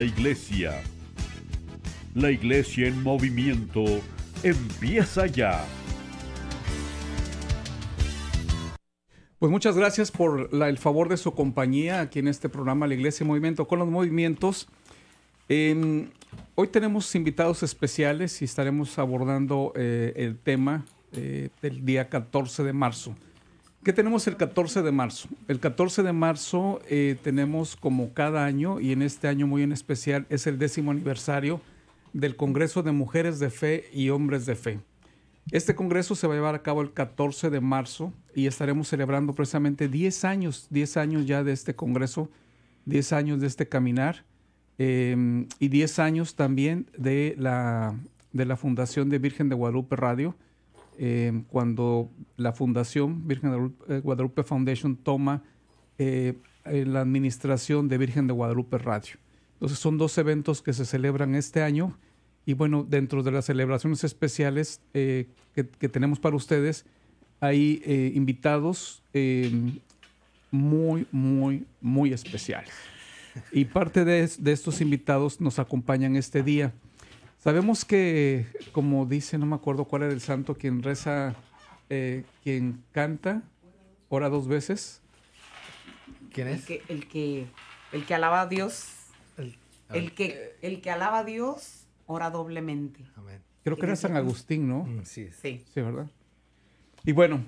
La iglesia. La iglesia en movimiento empieza ya. Pues muchas gracias por el favor de su compañía aquí en este programa La Iglesia en Movimiento con los Movimientos. hoy tenemos invitados especiales y estaremos abordando eh, el tema eh, del día 14 de marzo, ¿Qué tenemos el 14 de marzo? El 14 de marzo eh, tenemos como cada año, y en este año muy en especial, es el décimo aniversario del Congreso de Mujeres de Fe y Hombres de Fe. Este Congreso se va a llevar a cabo el 14 de marzo y estaremos celebrando precisamente 10 años, 10 años ya de este Congreso, 10 años de este caminar em, y 10 años también de la, de la Fundación de Virgen de Guadalupe Radio Em, cuando la Fundación Virgen de Guadalupe eh, Foundation toma eh, eh, la administración de Virgen de Guadalupe Radio. Entonces son dos eventos que se celebran este año y bueno, dentro de las celebraciones especiales que, tenemos para ustedes, hay invitados em, muy, muy, muy especiales. Y parte de, de estos invitados nos acompañan este día. Sabemos que, como dice, no me acuerdo cuál era el santo, quien reza, eh, quien canta, ora dos veces. ¿Quién es? El que, el que, alaba a Dios. El, que, el que alaba a Dios ora doblemente. Creo que era San Agustín, ¿no? Mm, sí. Sí. Sí, ¿verdad? Y bueno,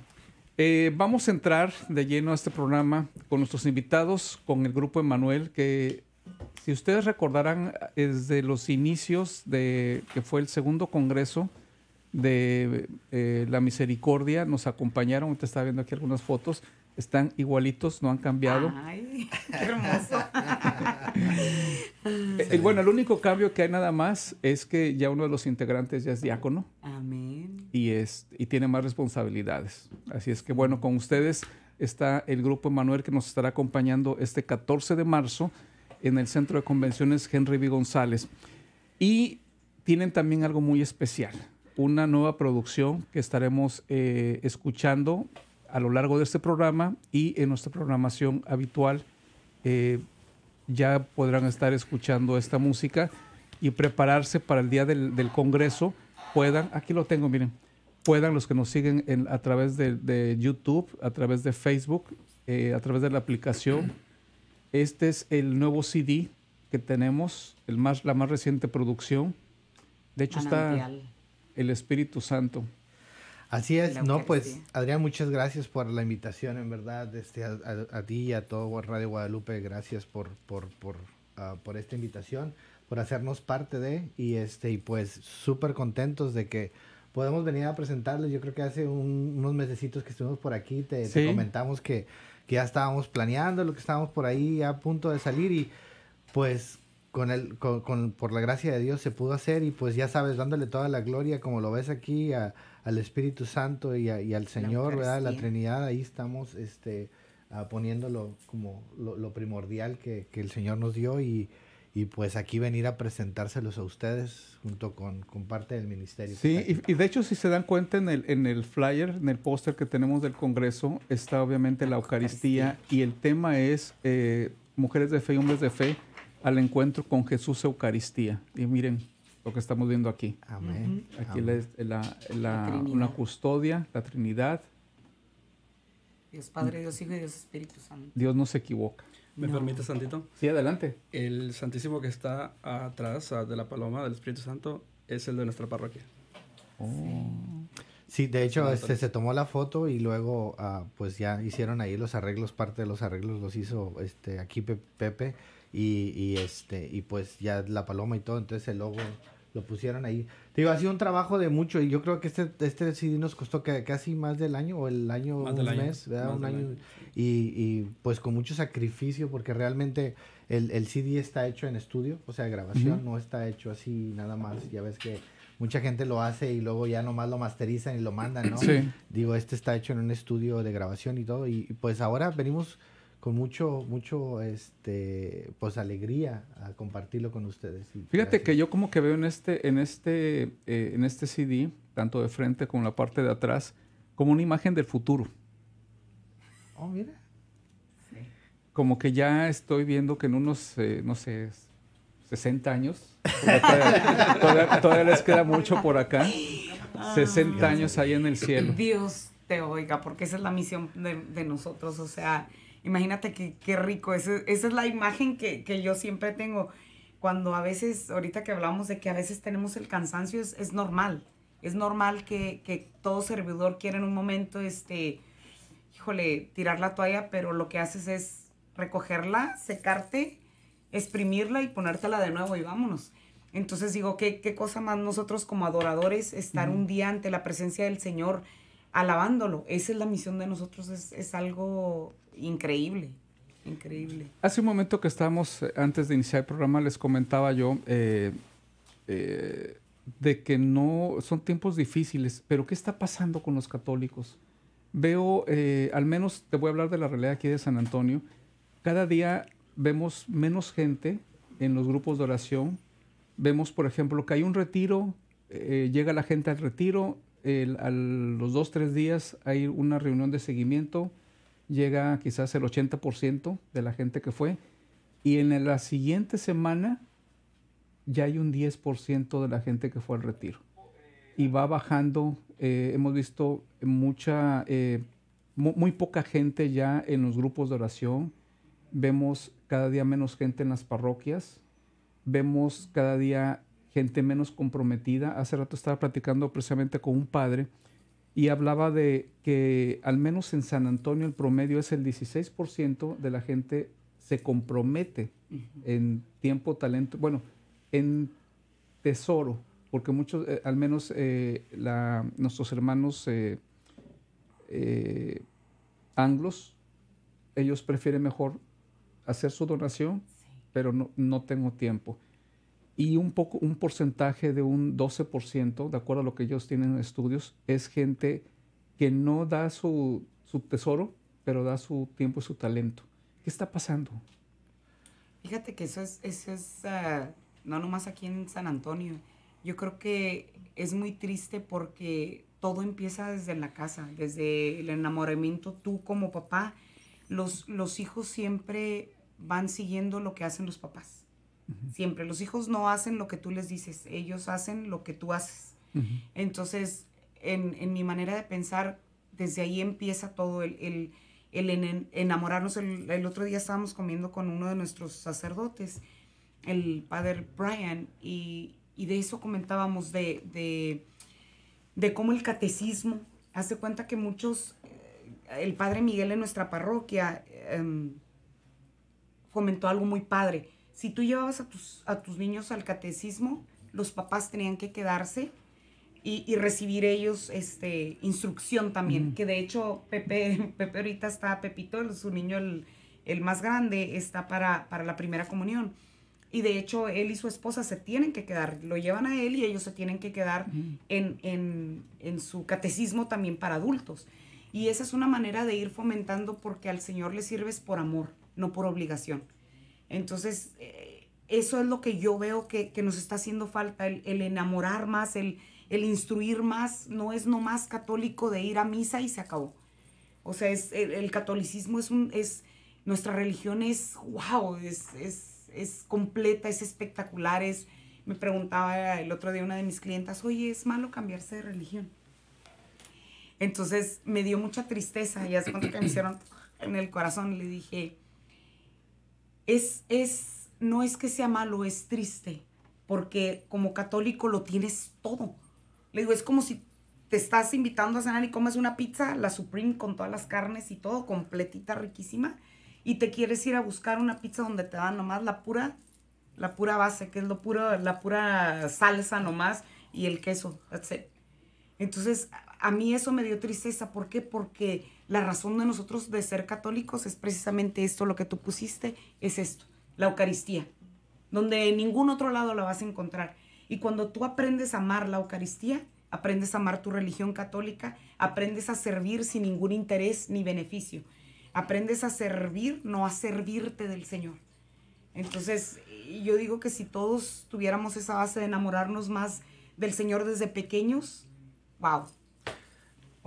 eh, vamos a entrar de lleno a este programa con nuestros invitados, con el grupo Emanuel, que si ustedes recordarán, desde los inicios de que fue el segundo congreso de eh, la misericordia, nos acompañaron, te está viendo aquí algunas fotos, están igualitos, no han cambiado. Ay, qué hermoso. Eh, bueno, el único cambio que hay nada más es que ya uno de los integrantes ya es diácono. Amén. Y, es, y tiene más responsabilidades. Así es que bueno, con ustedes está el grupo Emanuel que nos estará acompañando este 14 de marzo en el Centro de Convenciones Henry B. González. Y tienen también algo muy especial, una nueva producción que estaremos eh, escuchando a lo largo de este programa y en nuestra programación habitual. Eh, ya podrán estar escuchando esta música y prepararse para el día del, Congreso. Puedan, aquí lo tengo, miren, puedan los que nos siguen a través de, YouTube, a través de Facebook, eh, a través de la aplicación este es el nuevo CD que tenemos, el más, la más reciente producción. De hecho está el Espíritu Santo. Así es, no, pues Adrián, muchas gracias por la invitación, en verdad, este, a, ti y a todo Radio Guadalupe, gracias por, por, ah, por, esta invitación, por hacernos parte de, y este, y pues súper contentos de que podemos venir a presentarles. Yo creo que hace unos mesecitos que estuvimos por aquí, te comentamos que que ya estábamos planeando, lo que estábamos por ahí a punto de salir y pues con el, con, por la gracia de Dios se pudo hacer y pues ya sabes, dándole toda la gloria como lo ves aquí a, al Espíritu Santo y, al Señor, la ¿verdad? La Trinidad, ahí estamos este, poniéndolo como lo, lo primordial que, que, el Señor nos dio y y pues aquí venir a presentárselos a ustedes junto con, parte del ministerio. Sí, y, de hecho si se dan cuenta en el, en el flyer, en el póster que tenemos del Congreso, está obviamente la Eucaristía y el tema es eh, mujeres de fe y hombres de fe al encuentro con Jesús Eucaristía. Y miren lo que estamos viendo aquí. Amén. Aquí La, custodia, la Trinidad. Dios Padre, Dios Hijo y Dios Espíritu Santo. Dios no se equivoca. ¿Me permite, Santito? Sí, adelante. El Santísimo que está atrás de la paloma del Espíritu Santo es el de nuestra parroquia. Oh. Sí, de hecho, este, se tomó la foto y luego, ah, pues ya hicieron ahí los arreglos, parte de los arreglos los hizo este, aquí Pepe y, y, este, y pues ya la paloma y todo, entonces el logo lo pusieron ahí. Digo, ha sido un trabajo de mucho y yo creo que este, este CD nos costó casi más del año o el año, un mes, ¿verdad? un año. Y, pues con mucho sacrificio porque realmente el, el, CD está hecho en estudio, o sea, grabación, no está hecho así nada más. Ya ves que mucha gente lo hace y luego ya nomás lo masterizan y lo mandan, ¿no? Sí. Digo, este está hecho en un estudio de grabación y todo y pues ahora venimos con mucho, mucho, este, pues alegría a compartirlo con ustedes. Fíjate que yo como que veo en este, en este, eh, en este CD, tanto de frente como la parte de atrás, como una imagen del futuro. Oh, mira. Sí. Como que ya estoy viendo que en unos, eh, no sé, 60 años, todavía, les queda mucho por acá, 60 ah. años ahí en el cielo. Dios te oiga, porque esa es la misión de, de nosotros, o sea, Imagínate qué rico, esa es la imagen que, yo siempre tengo. Cuando a veces, ahorita que hablamos de que a veces tenemos el cansancio, es, normal. Es normal que, todo servidor quiera en un momento, este, híjole, tirar la toalla, pero lo que haces es recogerla, secarte, exprimirla y ponértela de nuevo y vámonos. Entonces digo, ¿qué, qué cosa más nosotros como adoradores estar un día ante la presencia del Señor alabándolo? Esa es la misión de nosotros, es, es algo increíble. Increíble. Hace un momento que estábamos, eh, antes de iniciar el programa, les comentaba yo eh, eh, de que no son tiempos difíciles, pero ¿qué está pasando con los católicos? Veo, al menos te voy a hablar de la realidad aquí de San Antonio, cada día vemos menos gente en los grupos de oración. Vemos, por ejemplo, que hay un retiro, llega la gente al retiro, a los dos, tres días hay una reunión de seguimiento llega quizás el 80% de la gente que fue y en la siguiente semana ya hay un 10% de la gente que fue al retiro. Y va bajando, eh, hemos visto mucha, eh, muy, poca gente ya en los grupos de oración, vemos cada día menos gente en las parroquias, vemos cada día gente menos comprometida. Hace rato estaba platicando precisamente con un padre y hablaba de que al menos en San Antonio el promedio es el 16% de la gente se compromete en tiempo, talento, bueno, en tesoro, porque muchos, eh, al menos eh, nuestros hermanos eh, anglos, ellos prefieren mejor hacer su donación, pero no, no tengo tiempo y un, poco, un porcentaje de un 12%, de acuerdo a lo que ellos tienen en estudios, es gente que no da su, tesoro, pero da su tiempo y su talento. ¿Qué está pasando? Fíjate que eso es, ah, no nomás aquí en San Antonio. Yo creo que es muy triste porque todo empieza desde la casa, desde el enamoramiento. Tú como papá, los, los hijos siempre van siguiendo lo que hacen los papás. Siempre los hijos no hacen lo que tú les dices, ellos hacen lo que tú haces. Entonces, en, mi manera de pensar, desde ahí empieza todo el, enamorarnos. El, otro día estábamos comiendo con uno de nuestros sacerdotes, el padre Brian, y, de eso comentábamos, de, de, cómo el catecismo hace cuenta que muchos, eh, el padre Miguel en nuestra parroquia comentó em, algo muy padre. Si tú llevabas a tus, a tus niños al catecismo, los papás tenían que quedarse y, recibir ellos este, instrucción también. Que de hecho Pepe, Pepe ahorita está, Pepito, su niño el, más grande, está para, para la primera comunión. Y de hecho, él y su esposa se tienen que quedar, lo llevan a él y ellos se tienen que quedar en, su catecismo también para adultos. Y esa es una manera de ir fomentando porque al Señor le sirves por amor, no por obligación. Entonces, eh, eso es lo que yo veo que, nos está haciendo falta, el, enamorar más, el, instruir más, no es nomás católico de ir a misa y se acabó. O sea, es, el, catolicismo es un, es, nuestra religión es, wow, es, completa, es espectacular, es, me preguntaba el otro día una de mis clientas, oye, ¿es malo cambiarse de religión? Entonces me dio mucha tristeza, Y es cuando que me hicieron en el corazón, le dije, es, es, no es que sea malo, es triste, porque como católico lo tienes todo. Le digo, es como si te estás invitando a cenar y comes una pizza, la Supreme con todas las carnes y todo, completita, riquísima, y te quieres ir a buscar una pizza donde te dan nomás la pura, la pura base, que es lo puro, la pura salsa nomás y el queso, etc. Entonces, a mí eso me dio tristeza, ¿por qué? Porque la razón de nosotros de ser católicos es precisamente esto, lo que tú pusiste es esto, la Eucaristía, donde en ningún otro lado la vas a encontrar. Y cuando tú aprendes a amar la Eucaristía, aprendes a amar tu religión católica, aprendes a servir sin ningún interés ni beneficio, aprendes a servir, no a servirte del Señor. Entonces, yo digo que si todos tuviéramos esa base de enamorarnos más del Señor desde pequeños, wow,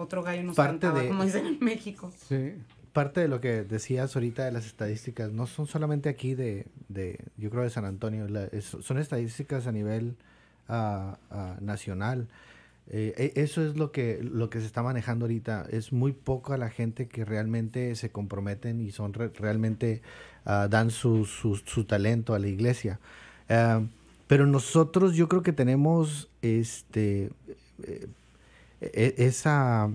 otro gallo nos parte como dicen en México. Sí. Parte de lo que decías ahorita de las estadísticas, no son solamente aquí de, yo creo de San Antonio, son estadísticas a nivel ah, ah, nacional. Eh, e, eso es lo que, lo que se está manejando ahorita. Es muy poca la gente que realmente se comprometen y son realmente ah, dan su, talento a la iglesia. Eh, pero nosotros yo creo que tenemos este eh, e, e, ese ah,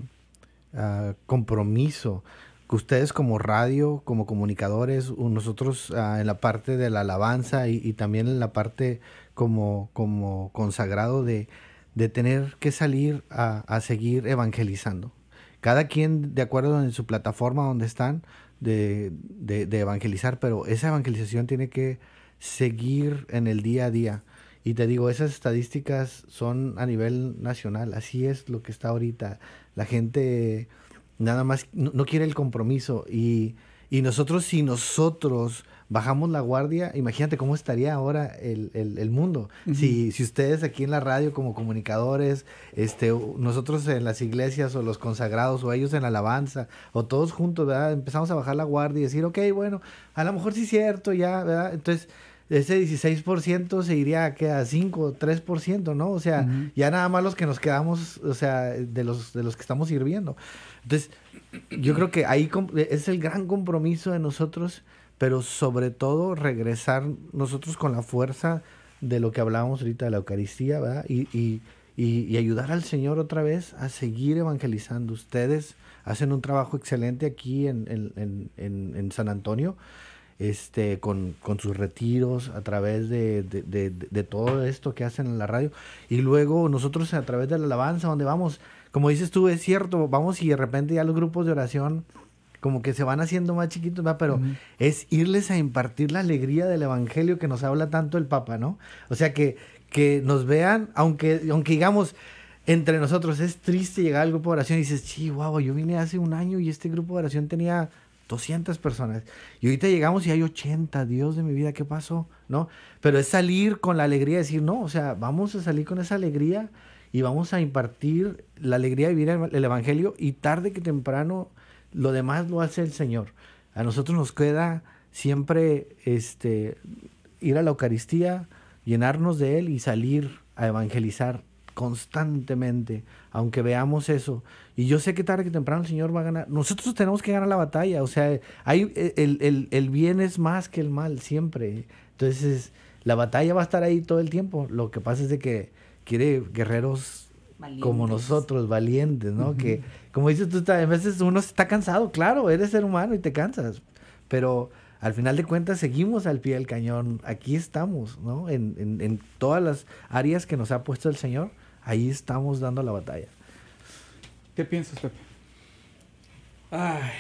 compromiso que ustedes como radio, como comunicadores, nosotros ah, en la parte de la alabanza y, también en la parte como, consagrado de, tener que salir a, seguir evangelizando. Cada quien de acuerdo en su plataforma donde están, de, evangelizar, pero esa evangelización tiene que seguir en el día a día. Y te digo, esas estadísticas son a nivel nacional, así es lo que está ahorita. La gente nada más no, quiere el compromiso y, y, nosotros si nosotros bajamos la guardia, imagínate cómo estaría ahora el, el, mundo. si, si ustedes aquí en la radio como comunicadores, este, nosotros en las iglesias o los consagrados o ellos en alabanza o todos juntos, ¿verdad? Empezamos a bajar la guardia y decir, ok, bueno, a lo mejor sí es cierto, ya, ¿verdad? Entonces ese 16% se iría a, a 5, 3%, ¿no? O sea, ya nada más los que nos quedamos, o sea, de los, de los que estamos sirviendo. Entonces, yo creo que ahí es el gran compromiso de nosotros, pero sobre todo regresar nosotros con la fuerza de lo que hablábamos ahorita de la Eucaristía, ¿verdad? Y, ayudar al Señor otra vez a seguir evangelizando. Ustedes hacen un trabajo excelente aquí en, en, en San Antonio este, con, sus retiros a través de, todo esto que hacen en la radio. Y luego nosotros a través de la alabanza, donde vamos, como dices tú, es cierto, vamos y de repente ya los grupos de oración como que se van haciendo más chiquitos, va pero es irles a impartir la alegría del Evangelio que nos habla tanto el Papa, ¿no? O sea, que, que nos vean, aunque, aunque digamos, entre nosotros es triste llegar al grupo de oración y dices, sí, wow, yo vine hace un año y este grupo de oración tenía 200 personas. Y ahorita llegamos y hay 80, Dios de mi vida, ¿qué pasó? ¿No? Pero es salir con la alegría, decir, no, o sea, vamos a salir con esa alegría y vamos a impartir la alegría de vivir el Evangelio y tarde que temprano lo demás lo hace el Señor. A nosotros nos queda siempre este, ir a la Eucaristía, llenarnos de Él y salir a evangelizar constantemente, aunque veamos eso. Y yo sé que tarde que temprano el Señor va a ganar. Nosotros tenemos que ganar la batalla. O sea, hay, eh, el, bien es más que el mal, siempre. Entonces, la batalla va a estar ahí todo el tiempo. Lo que pasa es de que quiere guerreros como nosotros, valientes, ¿no? Que, como dices tú, a veces uno está cansado. Claro, eres ser humano y te cansas. Pero al final de cuentas seguimos al pie del cañón, aquí estamos, ¿no? En, en, en, todas las áreas que nos ha puesto el Señor, ahí estamos dando la batalla. ¿Qué piensas, Pepe? Ay,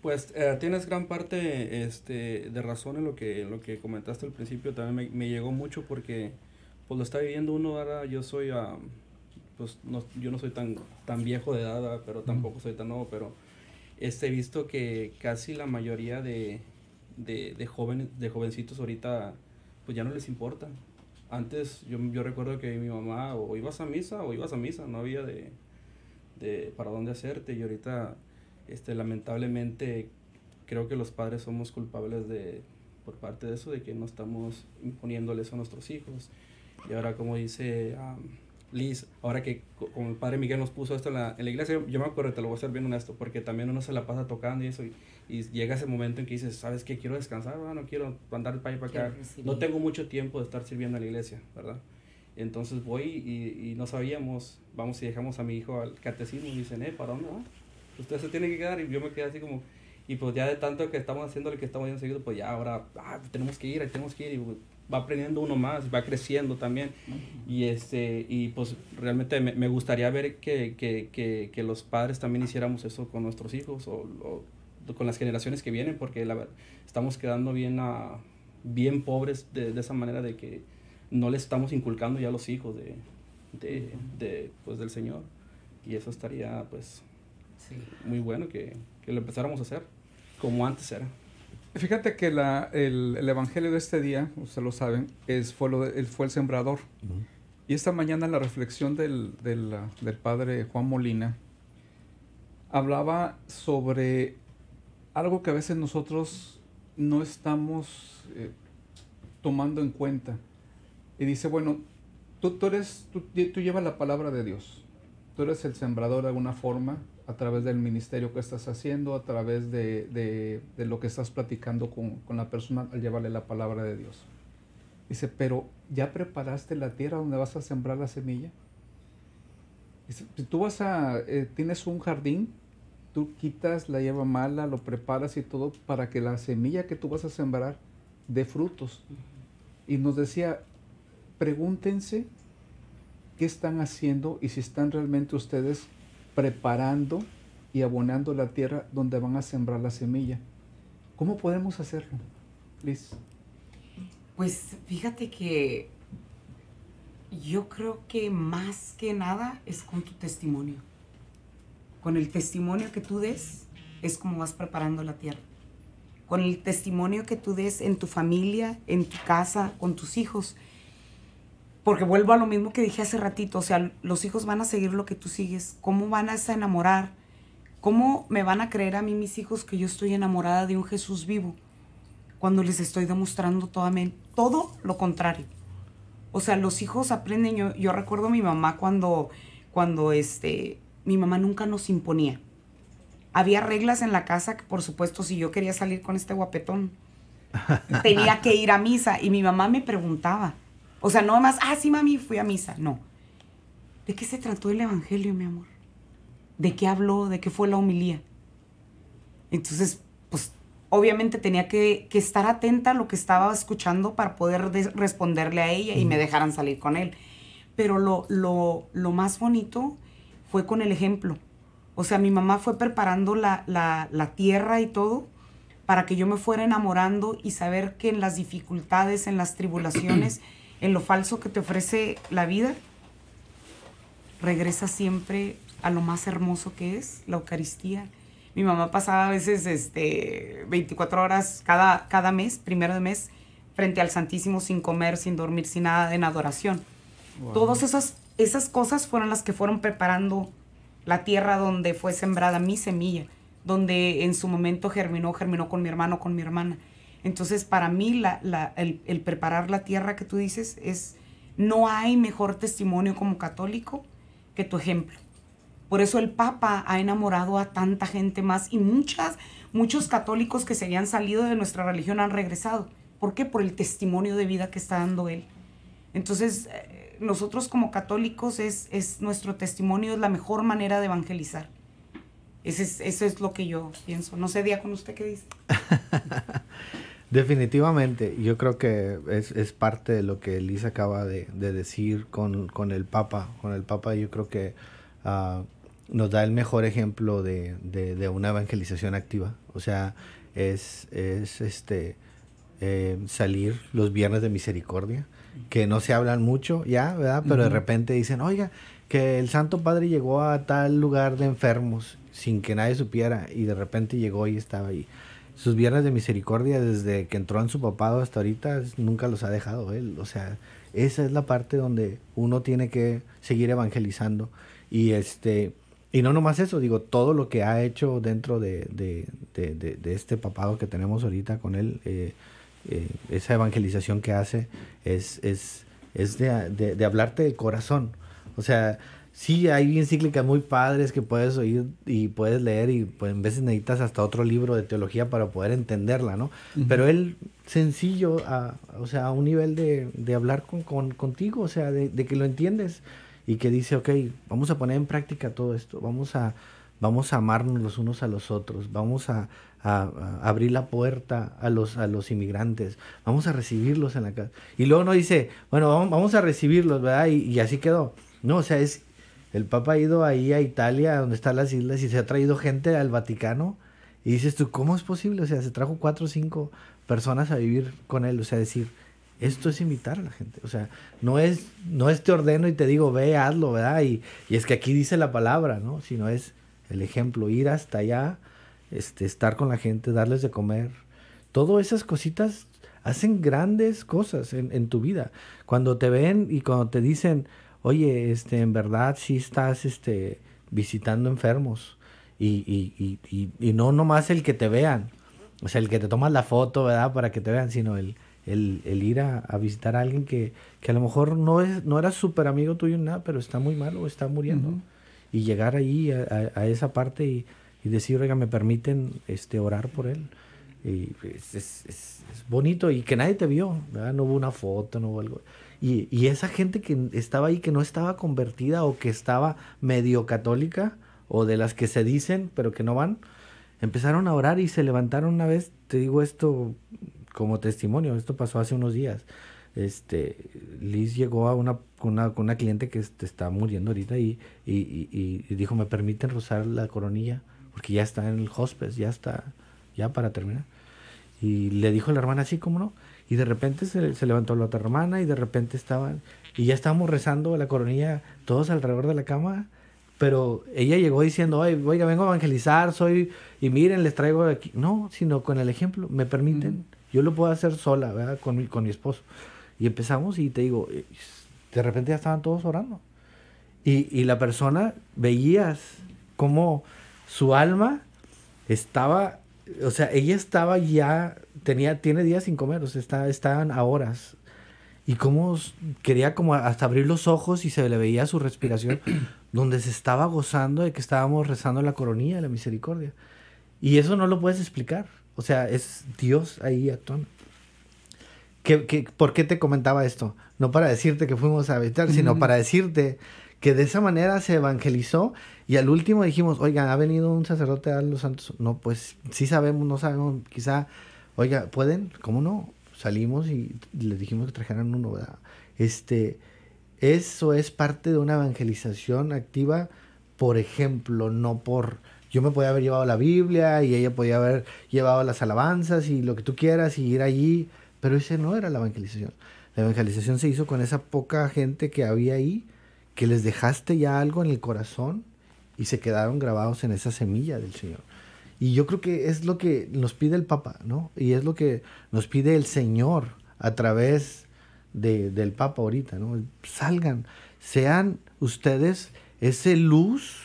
pues eh, tienes gran parte este, de razón en lo que, lo que comentaste al principio. También me, me, llegó mucho porque pues, lo está viviendo uno. Ahora yo soy, ah, pues no, yo no soy tan, tan viejo de edad, pero tampoco soy tan nuevo. Pero este, he visto que casi la mayoría de, de, de, de jovencitos ahorita pues ya no les importa. Antes yo, yo recuerdo que mi mamá o ibas a misa o ibas a misa, no había de de para dónde hacerte y ahorita este lamentablemente creo que los padres somos culpables de por parte de eso de que no estamos imponiéndoles a nuestros hijos y ahora como dice Liz, ahora que como el padre Miguel nos puso esto en la, iglesia, yo, me acuerdo, te lo voy a ser bien honesto, porque también uno se la pasa tocando y eso, y, llega ese momento en que dices, ¿sabes qué? Quiero descansar, ah, no, quiero andar para país para acá. No tengo mucho tiempo de estar sirviendo a la iglesia, ¿verdad? Entonces voy y, y, no sabíamos, vamos y dejamos a mi hijo al catecismo y dicen, eh, ¿para dónde va? Usted se tiene que quedar y yo me quedé así como, y pues ya de tanto que estamos haciendo el que estamos haciendo seguido, pues ya ahora ah, tenemos que ir, tenemos que ir y pues va aprendiendo uno más, va creciendo también y este, y pues realmente me, me gustaría ver que, que, que, que, los padres también hiciéramos eso con nuestros hijos o, con las generaciones que vienen porque la, estamos quedando bien, a, bien pobres de esa manera de que no le estamos inculcando ya a los hijos de, de, pues, del Señor. Y eso estaría, pues, muy bueno que, que, lo empezáramos a hacer como antes era. Fíjate que el, evangelio de este día, ustedes lo saben, es, fue, fue el sembrador. Y esta mañana la reflexión del, padre Juan Molina hablaba sobre algo que a veces nosotros no estamos eh, tomando en cuenta y dice, bueno, tú, tú eres, tú, llevas la palabra de Dios, tú eres el sembrador de alguna forma a través del ministerio que estás haciendo, a través de, lo que estás platicando con, la persona al llevarle la palabra de Dios. Dice, pero ¿ya preparaste la tierra donde vas a sembrar la semilla? Dice, si tú vas a, eh, tienes un jardín, tú quitas la hierba mala, lo preparas y todo para que la semilla que tú vas a sembrar dé frutos. Y nos decía, pregúntense qué están haciendo y si están realmente ustedes preparando y abonando la tierra donde van a sembrar la semilla. ¿Cómo podemos hacerlo, Liz? Pues fíjate que yo creo que más que nada es con tu testimonio. Con el testimonio que tú des es como vas preparando la tierra. Con el testimonio que tú des en tu familia, en tu casa, con tus hijos, porque vuelvo a lo mismo que dije hace ratito, o sea, los hijos van a seguir lo que tú sigues, cómo van a enamorar, cómo me van a creer a mí mis hijos que yo estoy enamorada de un Jesús vivo, cuando les estoy demostrando todo lo contrario. O sea, los hijos aprenden, yo, recuerdo a mi mamá cuando, cuando este, mi mamá nunca nos imponía. Había reglas en la casa que, por supuesto, si yo quería salir con este guapetón, tenía que ir a misa y mi mamá me preguntaba, o sea, no más, ah, sí, mami, fui a misa. No. ¿De qué se trató el Evangelio, mi amor? ¿De qué habló? ¿De qué fue la homilía? Entonces, pues obviamente tenía que, estar atenta a lo que estaba escuchando para poder responderle a ella y me dejaran salir con él. Pero lo, lo, más bonito fue con el ejemplo. O sea, mi mamá fue preparando la tierra y todo para que yo me fuera enamorando y saber que en las dificultades, en las tribulaciones, en lo falso que te ofrece la vida, regresa siempre a lo más hermoso que es, la Eucaristía. Mi mamá pasaba a veces este, 24 horas cada, cada mes, primero de mes, frente al Santísimo sin comer, sin dormir, sin nada, en adoración. Todas esas, esas cosas fueron las que fueron preparando la tierra donde fue sembrada mi semilla, donde en su momento germinó, germinó con mi hermano, con mi hermana. Entonces, para mí, el, preparar la tierra que tú dices es, no hay mejor testimonio como católico que tu ejemplo. Por eso el Papa ha enamorado a tanta gente más y muchas, muchos católicos que se habían salido de nuestra religión han regresado. ¿Por qué? Por el testimonio de vida que está dando él. Entonces, eh, nosotros como católicos es, es nuestro testimonio, es la mejor manera de evangelizar. es, eso es lo que yo pienso. No sé, día con usted qué dice. Definitivamente, yo creo que es, es parte de lo que Liz acaba de, decir con, el Papa. Con el Papa yo creo que ah, nos da el mejor ejemplo de, una evangelización activa. O sea, es, es este eh, salir los viernes de misericordia, que no se hablan mucho ya, ¿verdad? Pero de repente dicen, oiga, que el Santo Padre llegó a tal lugar de enfermos sin que nadie supiera y de repente llegó y estaba ahí sus viernes de misericordia desde que entró en su papado hasta ahorita nunca los ha dejado él. O sea, esa es la parte donde uno tiene que seguir evangelizando. Y este y no nomás eso, digo, todo lo que ha hecho dentro de, de, de, de, este papado que tenemos ahorita con él, eh, eh, esa evangelización que hace es, es, es de, hablarte del corazón. O sea, Sí, hay encíclicas muy padres que puedes oír y puedes leer y pues en veces necesitas hasta otro libro de teología para poder entenderla, ¿no? Pero él sencillo, o sea, a un nivel de, hablar con, contigo, o sea, de, que lo entiendes y que dice, ok, vamos a poner en práctica todo esto, vamos a, vamos a amarnos los unos a los otros, vamos a, abrir la puerta a los, a los inmigrantes, vamos a recibirlos en la casa. Y luego no dice, bueno, vamos, a recibirlos, ¿verdad? Y, y así quedó. No, o sea, es el Papa ha ido ahí a Italia, donde están las islas, y se ha traído gente al Vaticano. Y dices tú, ¿cómo es posible? O sea, se trajo cuatro o cinco personas a vivir con él. O sea, decir, esto es invitar a la gente. O sea, no es, no es te ordeno y te digo, ve, hazlo, ¿verdad? Y, es que aquí dice la palabra, ¿no? Sino es el ejemplo, ir hasta allá, este, estar con la gente, darles de comer. Todas esas cositas hacen grandes cosas en tu vida. Cuando te ven y cuando te dicen, oye, este, en verdad sí estás este, visitando enfermos. Y, no nomás el que te vean, o sea, el que te tomas la foto, ¿verdad? Para que te vean, sino el, el, el ir a, visitar a alguien que, a lo mejor no, es, no era súper amigo tuyo, nada, pero está muy malo, está muriendo. Y llegar ahí a, esa parte y, decir, oiga, me permiten este, orar por él. Y pues, es, bonito y que nadie te vio, ¿verdad? No hubo una foto, no hubo algo. Y, esa gente que estaba ahí, que no estaba convertida o que estaba medio católica o de las que se dicen pero que no van, empezaron a orar y se levantaron una vez, te digo esto como testimonio, esto pasó hace unos días. Este, Liz llegó a una, una, cliente que este, está muriendo ahorita y, y, dijo, ¿me permiten rozar la coronilla? Porque ya está en el hospice, ya está, ya para terminar. Y le dijo la hermana, sí, ¿cómo no? y de repente se, levantó la otra hermana y de repente estaban, y ya estábamos rezando la coronilla todos alrededor de la cama, pero ella llegó diciendo, Ay, oiga, vengo a evangelizar, soy, y miren, les traigo aquí. No, sino con el ejemplo, me permiten, yo lo puedo hacer sola, ¿verdad? Con mi, con mi esposo. Y empezamos y te digo, eh, de repente ya estaban todos orando. Y, la persona, veías cómo su alma estaba, o sea, ella estaba ya tiene días sin comer, o sea, está, estaban a horas. Y cómo quería como hasta abrir los ojos y se le veía su respiración, donde se estaba gozando de que estábamos rezando la coronilla, la misericordia. Y eso no lo puedes explicar. O sea, es Dios ahí actuando. por qué te comentaba esto? No para decirte que fuimos a visitar, sino para decirte que de esa manera se evangelizó y al último dijimos, oigan, ¿ha venido un sacerdote a los santos? No, pues sí sabemos, no sabemos, quizá Oiga, ¿pueden? ¿Cómo no? Salimos y les dijimos que trajeran uno, ¿verdad? Este, eso es parte de una evangelización activa, por ejemplo, no por... Yo me podía haber llevado la Biblia y ella podía haber llevado las alabanzas y lo que tú quieras y ir allí, pero ese no era la evangelización. La evangelización se hizo con esa poca gente que había ahí, que les dejaste ya algo en el corazón y se quedaron grabados en esa semilla del Señor. Y yo creo que es lo que nos pide el Papa, ¿no? Y es lo que nos pide el Señor a través de, del Papa ahorita, ¿no? Salgan, sean ustedes ese luz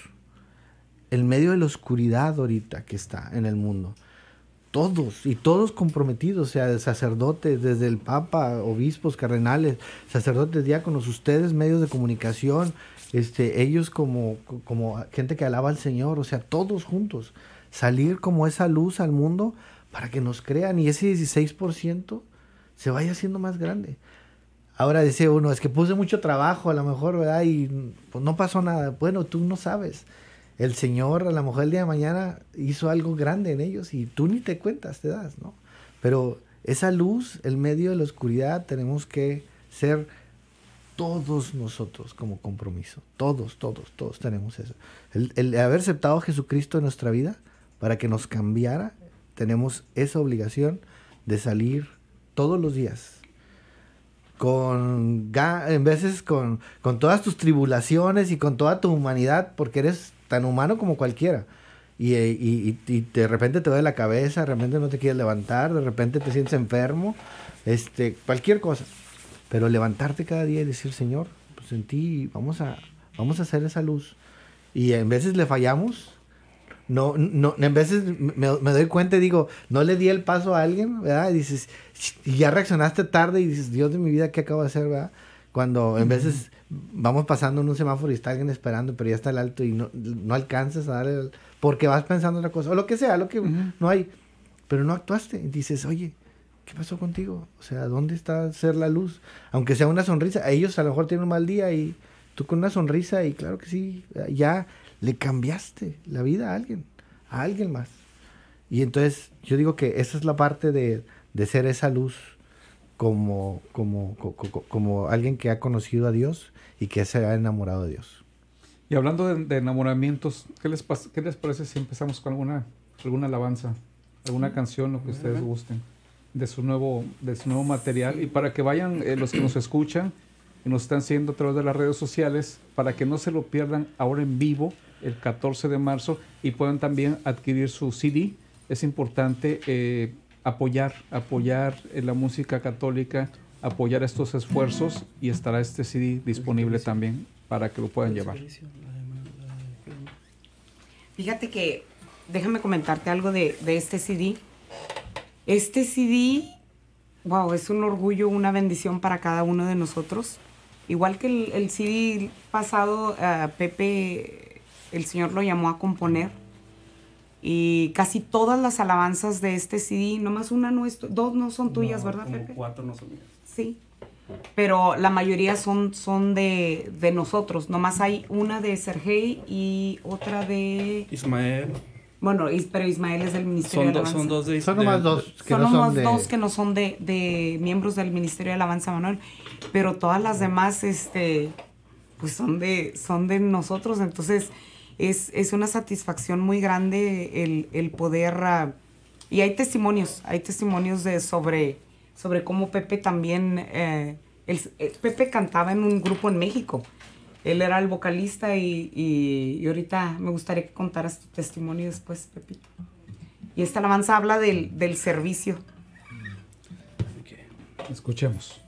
el medio de la oscuridad ahorita que está en el mundo. Todos, y todos comprometidos, o sea, sacerdotes, desde el Papa, obispos, cardenales, sacerdotes, diáconos, ustedes, medios de comunicación, este, ellos como, como gente que alaba al Señor, o sea, todos juntos salir como esa luz al mundo para que nos crean y ese 16% se vaya haciendo más grande. Ahora dice uno, es que puse mucho trabajo a lo mejor, ¿verdad? Y pues, no pasó nada. Bueno, tú no sabes. El Señor a lo mejor el día de mañana hizo algo grande en ellos y tú ni te cuentas, te das, ¿no? Pero esa luz, el medio de la oscuridad, tenemos que ser todos nosotros como compromiso. Todos, todos, todos tenemos eso. El, el haber aceptado a Jesucristo en nuestra vida para que nos cambiara, tenemos esa obligación de salir todos los días con en veces con, con, todas tus tribulaciones y con toda tu humanidad, porque eres tan humano como cualquiera. Eh, y, de repente te duele la cabeza, de repente no te quieres levantar, de repente te sientes enfermo, este, cualquier cosa. Pero levantarte cada día y decir, Señor, pues en ti vamos a, vamos a hacer esa luz. Y en veces le fallamos, no, no, en veces me, doy cuenta y digo, no le di el paso a alguien, ¿verdad? Y dices, ya reaccionaste tarde y dices, Dios de mi vida, ¿qué acabo de hacer, verdad? Cuando en veces vamos pasando en un semáforo y está alguien esperando, pero ya está el alto y no, no alcanzas a darle, el, porque vas pensando en otra cosa, o lo que sea, lo que no hay, pero no actuaste. Y dices, oye, ¿qué pasó contigo? O sea, ¿dónde está ser la luz? Aunque sea una sonrisa, ellos a lo mejor tienen un mal día y tú con una sonrisa y claro que sí, ya le cambiaste la vida a alguien, a alguien más. Y entonces yo digo que esa es la parte de, de ser esa luz como, como, como, alguien que ha conocido a Dios y que se ha enamorado de Dios. Y hablando de, enamoramientos, ¿qué les, ¿qué les parece si empezamos con alguna, alguna alabanza, alguna canción, lo que ustedes gusten, de su nuevo, de su nuevo material? Y para que vayan eh, los que nos escuchan y nos están siguiendo a través de las redes sociales, para que no se lo pierdan ahora en vivo, el 14 de marzo y puedan también adquirir su CD. Es importante eh, apoyar, apoyar eh, la música católica, apoyar estos esfuerzos y estará este CD disponible también para que lo puedan llevar. Fíjate que, déjame comentarte algo de, este CD. Este CD, wow, es un orgullo, una bendición para cada uno de nosotros. Igual que el, el CD pasado, eh, Pepe el Señor lo llamó a componer. Y casi todas las alabanzas de este CD, nomás una no es, dos no son tuyas, ¿verdad, Pepe? Cuatro no son mías. Sí, pero la mayoría son, son de, de nosotros. Nomás hay una de Sergei y otra de... Ismael. Bueno, pero Ismael es del Ministerio de Alabanza. Dos, son dos de Son nomás dos que son no son de... dos que no son de, de, miembros del Ministerio de Alabanza Manuel, pero todas las demás, este, pues son de, son de nosotros. Entonces, es, una satisfacción muy grande el, poder... Ah, y hay testimonios, hay testimonios de, sobre, sobre cómo Pepe también... Eh, eh, Pepe cantaba en un grupo en México. Él era el vocalista y, ahorita me gustaría que contaras tu testimonio después, Pepito. Y esta alabanza habla del, servicio. Escuchemos.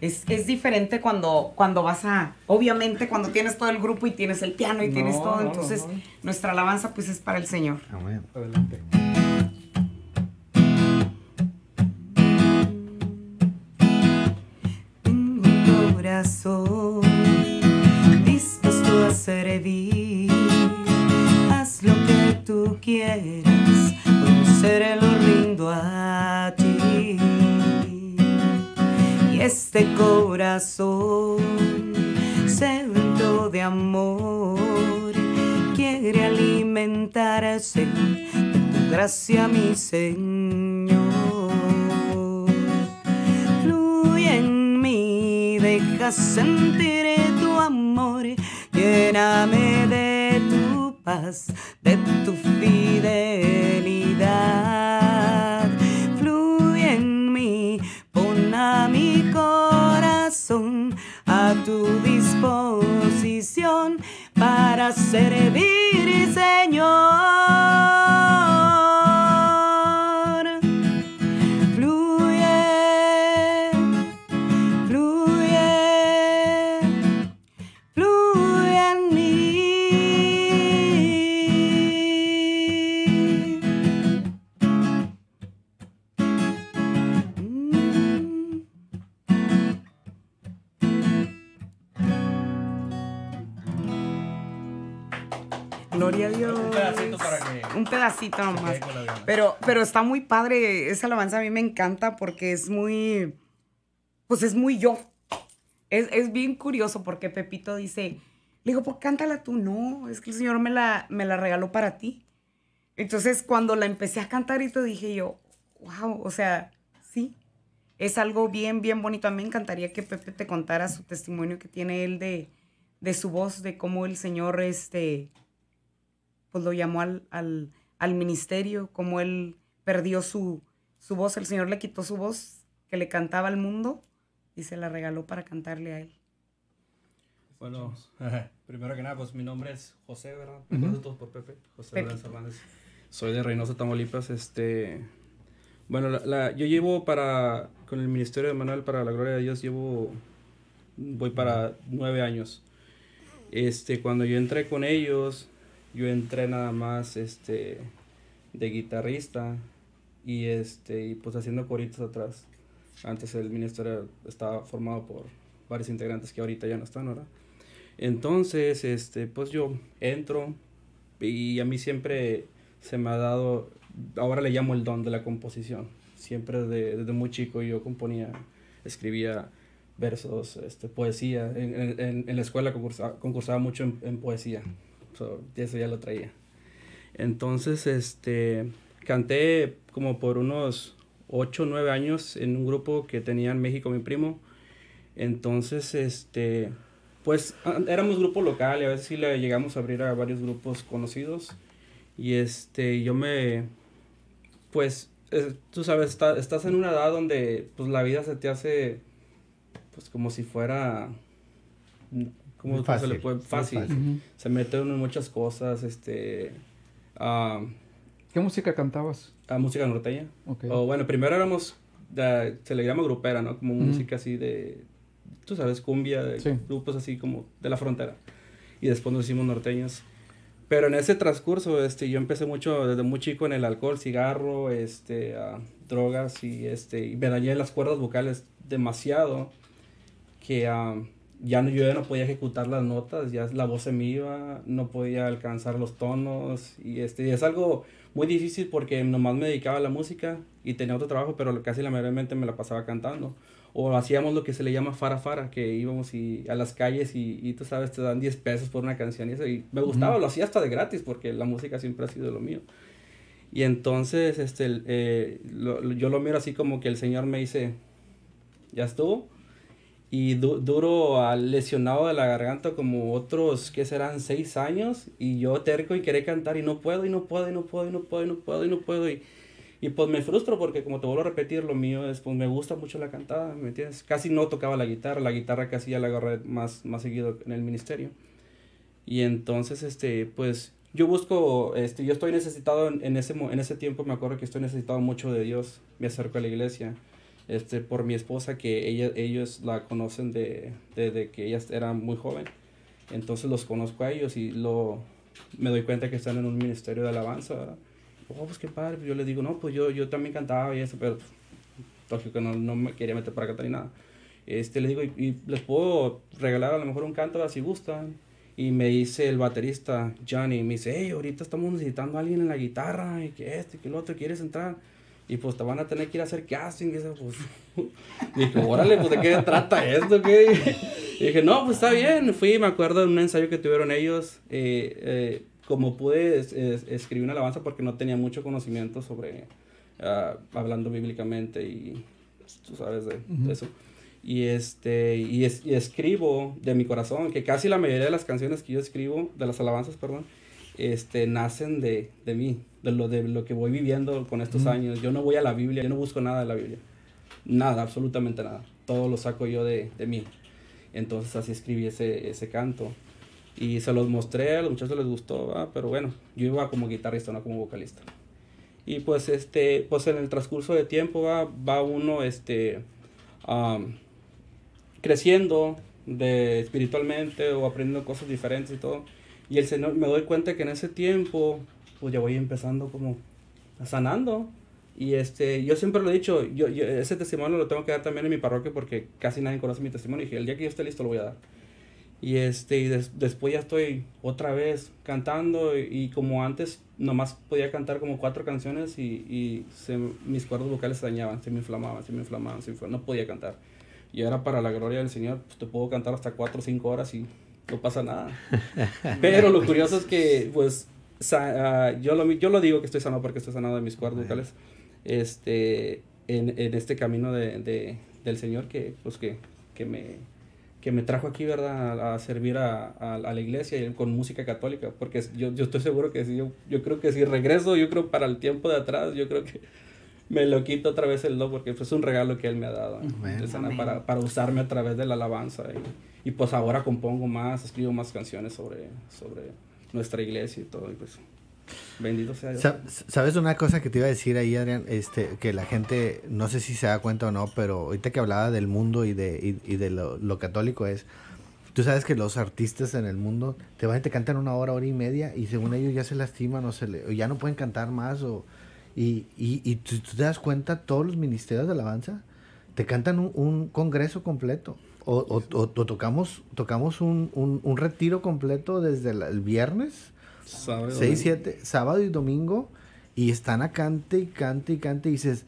Es, diferente cuando, cuando vas a, obviamente cuando tienes todo el grupo y tienes el piano y tienes todo, entonces nuestra alabanza pues es para el Señor. Amén. Ah, Adelante. Tengo un corazón dispuesto a servir, haz lo que tú quieras, ser lo rindo a ti. Este corazón centro de amor quiere alimentarse de tu gracia, mi Señor. Fluye en mí, deja sentir tu amor, lléname de tu paz, de tu fidelidad a tu disposición para servir, Señor. pedacito nomás. Pero, pero está muy padre, esa alabanza a mí me encanta porque es muy, pues es muy yo. Es, bien curioso porque Pepito dice, le digo, pues cántala tú, no, es que el Señor me la, me la regaló para ti. Entonces cuando la empecé a cantar y te dije yo, wow, o sea, sí, es algo bien, bien bonito. A mí me encantaría que Pepe te contara su testimonio que tiene él de, de su voz, de cómo el Señor, este, pues lo llamó al, al ministerio, como él perdió su, su voz, el Señor le quitó su voz que le cantaba al mundo y se la regaló para cantarle a él. Bueno, primero que nada, pues mi nombre es José, ¿verdad? Uh todos por Pepe, José Hernández. Soy de Reynosa, Tamaulipas. Este, bueno, yo llevo para, con el Ministerio de Manuel, para la gloria de Dios, llevo, voy para nueve años. Este, cuando yo entré con ellos, yo entré nada más este, de guitarrista y, este, y pues haciendo coritos atrás. Antes el ministerio estaba formado por varios integrantes que ahorita ya no están, ahora Entonces, este, pues yo entro y a mí siempre se me ha dado, ahora le llamo el don de la composición. Siempre desde, muy chico yo componía, escribía versos, este, poesía. En, la escuela concursaba, mucho en poesía eso ya lo traía. Entonces, este, canté como por unos 8 o 9 años en un grupo que tenía en México mi primo. Entonces, este, pues ah, éramos grupo local y a veces sí le llegamos a abrir a varios grupos conocidos. Y este, yo me, pues, tú sabes, estás en una edad donde pues la vida se te hace, pues como si fuera como fácil, se le puede fácil. Se mete en muchas cosas, este... Ah, ¿Qué música cantabas? Uh, música norteña. O bueno, primero éramos, ah, se le llama grupera, ¿no? Como música así de, tú sabes, cumbia, de grupos así como de la frontera. Y después nos hicimos norteños. Pero en ese transcurso, este, yo empecé mucho, desde muy chico, en el alcohol, cigarro, este, drogas y, este, y me dañé las cuerdas vocales demasiado que... a ya no, yo ya no podía ejecutar las notas, ya la voz se me iba, no podía alcanzar los tonos y este, es algo muy difícil porque nomás me dedicaba a la música y tenía otro trabajo, pero casi la mayoría me la pasaba cantando. O hacíamos lo que se le llama fara fara, que íbamos y, a las calles y, y tú sabes, te dan 10 pesos por una canción y eso. Y me gustaba, lo hacía hasta de gratis porque la música siempre ha sido lo mío. Y entonces este, eh, yo lo miro así como que el Señor me dice, ya estuvo y duro lesionado de la garganta como otros que serán seis años y yo terco y quería cantar y no puedo y no puedo y no puedo y no puedo y no puedo y no puedo y, y pues me frustro porque como te vuelvo a repetir lo mío es pues me gusta mucho la cantada ¿me entiendes? Casi no tocaba la guitarra la guitarra casi ya la agarré más más seguido en el ministerio y entonces este pues yo busco, este, yo estoy necesitado en, ese, en ese tiempo, me acuerdo que estoy necesitado mucho de Dios, me acerco a la iglesia este, por mi esposa, que ella, ellos la conocen de, desde que ella era muy joven. Entonces los conozco a ellos y lo, me doy cuenta que están en un ministerio de alabanza. Oh, pues qué padre. Pues yo les digo, no, pues yo, yo también cantaba y eso, pero pues, lógico que no, no, me quería meter para cantar ni nada. Este, les digo, y, les puedo regalar a lo mejor un canto, así si gustan. Y me dice el baterista Johnny, me dice, hey, ahorita estamos necesitando a alguien en la guitarra, y que este, que el otro, ¿quieres entrar? y pues te van a tener que ir a hacer casting. Y pues, dije, órale, pues de qué trata esto, Y dije, no, pues está bien. Fui, me acuerdo de un ensayo que tuvieron ellos. Eh, eh, como pude, ...escribir una alabanza porque no tenía mucho conocimiento sobre ah, hablando bíblicamente y tú sabes de, eso. Y, este, y, y, escribo de mi corazón, que casi la mayoría de las canciones que yo escribo, de las alabanzas, perdón, este, nacen de, de mí de lo, de lo que voy viviendo con estos años. Yo no voy a la Biblia, yo no busco nada de la Biblia. Nada, absolutamente nada. Todo lo saco yo de, de mí. Entonces así escribí ese, canto. Y se los mostré, a los muchachos les gustó, ah, pero bueno, yo iba como guitarrista, no como vocalista. Y pues, este, pues en el transcurso de tiempo va, va uno este, creciendo de, espiritualmente o aprendiendo cosas diferentes y todo. Y el Señor, me doy cuenta que en ese tiempo pues ya voy empezando como sanando. Y este, yo siempre lo he dicho, yo, ese testimonio lo tengo que dar también en mi parroquia porque casi nadie conoce mi testimonio. Y dije, el día que yo esté listo lo voy a dar. Y este, y después ya estoy otra vez cantando y, como antes nomás podía cantar como cuatro canciones y, y mis cuerdas vocales se dañaban, se me inflamaban, se me inflamaban, se me inflamaban, no podía cantar. Y ahora para la gloria del Señor, pues te puedo cantar hasta cuatro o cinco horas y no pasa nada. Pero lo curioso es que pues sa, ah, yo, lo, yo lo digo que estoy sanado porque estoy sanado de mis cuartos Este, en, en este camino de, de, del Señor que, pues, que, que, me, que me trajo aquí, ¿verdad? A, servir a, a, la iglesia y con música católica. Porque yo, yo estoy seguro que si yo, yo creo que si regreso, yo creo para el tiempo de atrás, yo creo que me lo quito otra vez el no porque fue pues, un regalo que él me ha dado para, para, usarme a través de la alabanza y, y, pues ahora compongo más escribo más canciones sobre sobre nuestra iglesia y todo, y pues Bendito sea Dios. ¿Sabes una cosa que te iba a decir ahí, Adrián? Este, que la gente, no sé si se da cuenta o no, pero ahorita que hablaba del mundo y de, y, de lo, lo, católico es, tú sabes que los artistas en el mundo te van y te cantan una hora, hora y media y según ellos ya se lastiman o, se le, ya no pueden cantar más o, y, y, y tú, tú, te das cuenta, todos los ministerios de alabanza te cantan un, un congreso completo o, tocamos, tocamos un, retiro completo desde el viernes, sábado, 6, sábado y domingo, y están a cante y cante y cante, y dices,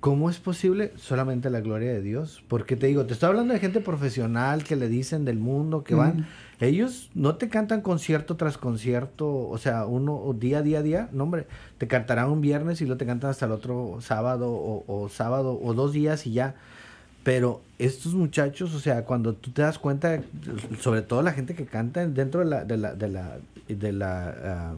¿cómo es posible? Solamente la gloria de Dios. Porque te digo, te estoy hablando de gente profesional que le dicen del mundo, que van. Ellos no te cantan concierto tras concierto, o sea, uno día, día, día. No, hombre, te cantarán un viernes y lo te cantan hasta el otro sábado o sábado o dos días y ya. Pero estos muchachos, o sea, cuando tú te das cuenta, sobre todo la gente que canta dentro de la, de la, de la, ah,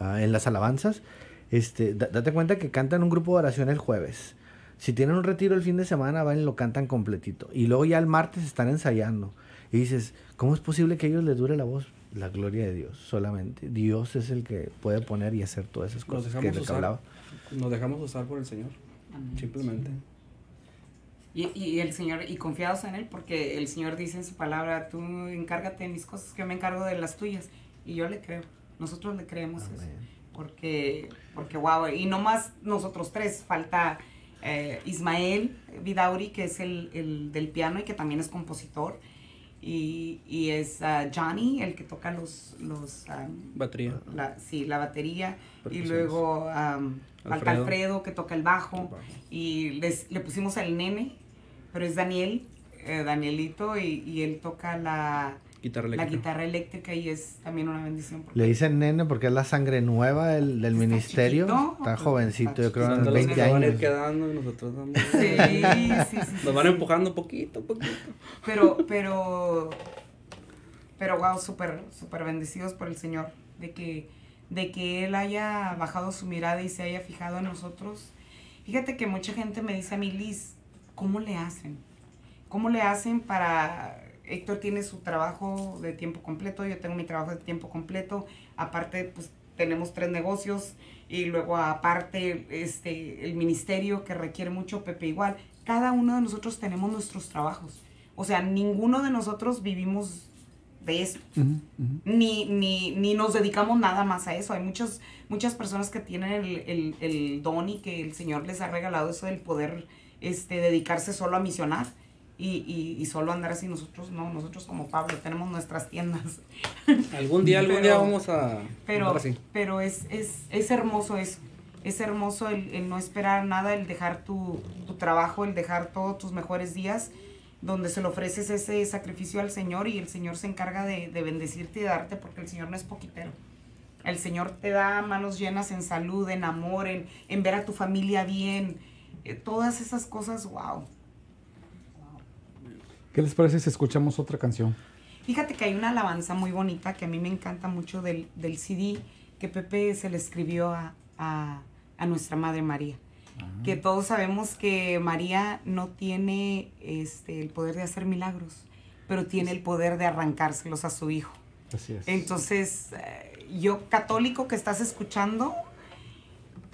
ah, en las alabanzas, este, date cuenta que cantan un grupo de oración el jueves. Si tienen un retiro el fin de semana, van y lo cantan completito. Y luego ya el martes están ensayando. Y dices, ¿cómo es posible que a ellos les dure la voz? La gloria de Dios solamente. Dios es el que puede poner y hacer todas esas cosas que dejamos que Nos dejamos usar por el Señor. Simplemente. Y, el Señor, y confiados en Él, porque el Señor dice en su palabra, tú encárgate de mis cosas, que yo me encargo de las tuyas. Y yo le creo, nosotros le creemos Porque, porque wow, y no más nosotros tres, falta eh, Ismael Vidauri, que es el, del piano y que también es compositor. Y, es ah, Johnny, el que toca los... los batería. sí, la batería. Y luego falta Alfredo. que toca el bajo. Y les, le pusimos el nene, pero es Daniel, eh, Danielito, y, él toca la guitarra, eléctrica y es también una bendición. Le dicen nene porque es la sangre nueva del, ministerio. Está jovencito, yo creo, en 20 años. Nos van Sí, sí, sí, Nos van empujando poquito, poquito. Pero, pero, pero wow, súper, súper bendecidos por el Señor de que, de que Él haya bajado su mirada y se haya fijado en nosotros. Fíjate que mucha gente me dice a mí, Liz, ¿Cómo le hacen? ¿Cómo le hacen para... Héctor tiene su trabajo de tiempo completo, yo tengo mi trabajo de tiempo completo, aparte pues tenemos tres negocios y luego aparte este, el ministerio que requiere mucho, Pepe igual. Cada uno de nosotros tenemos nuestros trabajos. O sea, ninguno de nosotros vivimos de eso. Ni, ni, ni, nos dedicamos nada más a eso. Hay muchas, muchas personas que tienen el, don y que el Señor les ha regalado eso del poder este, dedicarse solo a misionar y, y, y, solo andar así. Nosotros no, nosotros como Pablo tenemos nuestras tiendas. Algún día, algún día vamos a... Pero, así. pero es, es, es hermoso eso. Es hermoso el, el, no esperar nada, el dejar tu, tu trabajo, el dejar todos tus mejores días, donde se le ofreces ese sacrificio al Señor y el Señor se encarga de, de bendecirte y darte, porque el Señor no es poquitero. El Señor te da manos llenas en salud, en amor, en, en ver a tu familia bien, eh, todas esas cosas, wow. ¿Qué les parece si escuchamos otra canción? Fíjate que hay una alabanza muy bonita que a mí me encanta mucho del, CD que Pepe se le escribió a, nuestra Madre María. Ah. Que todos sabemos que María no tiene este, el poder de hacer milagros, pero tiene el poder de arrancárselos a su hijo. Así es. Entonces, eh, yo católico que estás escuchando,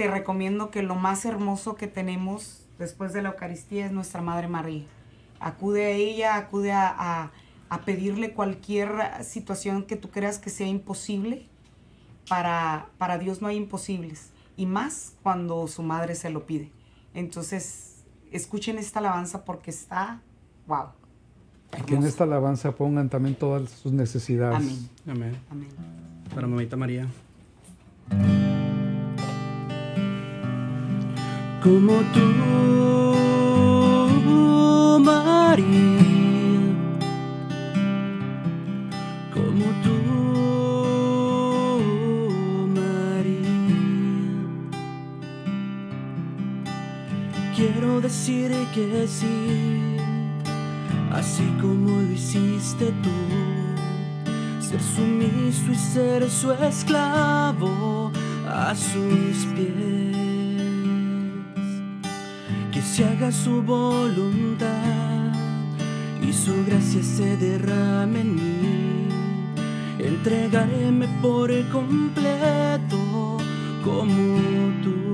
recomiendo que lo más hermoso que tenemos después de la Eucaristía es nuestra Madre María. Acude a ella, acude a, a, pedirle cualquier situación que tú creas que sea imposible. Para, para Dios no hay imposibles, y más cuando su madre se lo pide. Entonces, escuchen esta alabanza porque está, wow. Y que en esta alabanza pongan también todas sus necesidades. Amén. Amén. Amén. Para mamita María. como tú, María, como tú, María. Quiero decir que sí, así como lo hiciste tú, ser sumiso y ser su esclavo a sus pies se haga su voluntad y su gracia se derrame en mí. Entregaréme por el completo como tú.